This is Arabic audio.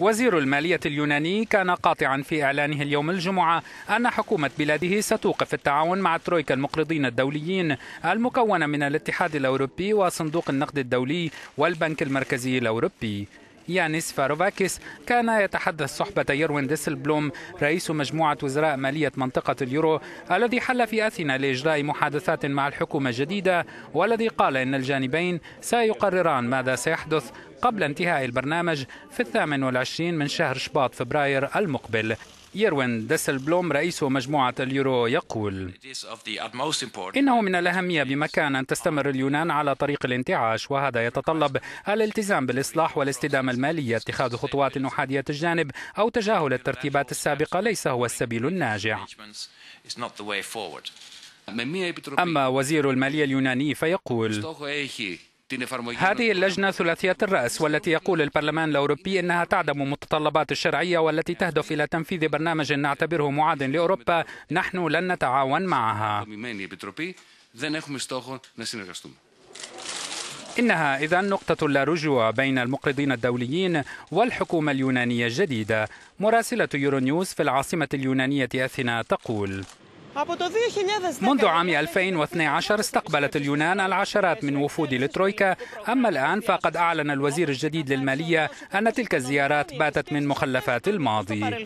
وزير المالية اليوناني كان قاطعا في إعلانه اليوم الجمعة أن حكومة بلاده ستوقف التعاون مع ترويكا المقرضين الدوليين المكونة من الاتحاد الأوروبي وصندوق النقد الدولي والبنك المركزي الأوروبي يانيس فاروفاكيس كان يتحدث صحبة يروين ديسلبلوم رئيس مجموعة وزراء مالية منطقة اليورو الذي حل في أثينا لإجراء محادثات مع الحكومة الجديدة والذي قال إن الجانبين سيقرران ماذا سيحدث قبل انتهاء البرنامج في الثامن والعشرين من شهر شباط فبراير المقبل يروين ديسلبلوم رئيس مجموعة اليورو يقول إنه من الأهمية بمكان أن تستمر اليونان على طريق الانتعاش وهذا يتطلب الالتزام بالإصلاح والاستدامة المالية اتخاذ خطوات أحادية الجانب أو تجاهل الترتيبات السابقة ليس هو السبيل الناجع أما وزير المالية اليوناني فيقول هذه اللجنة ثلاثية الرأس والتي يقول البرلمان الأوروبي إنها تعدم متطلبات الشرعية والتي تهدف إلى تنفيذ برنامج نعتبره معاد لأوروبا نحن لن نتعاون معها e إنها إذا نقطة لا رجوع بين المقرضين الدوليين والحكومة اليونانية الجديدة مراسلة يورونيوز في العاصمة اليونانية أثينا تقول منذ عام 2012 استقبلت اليونان العشرات من وفود الترويكا أما الآن فقد أعلن الوزير الجديد للمالية أن تلك الزيارات باتت من مخلفات الماضي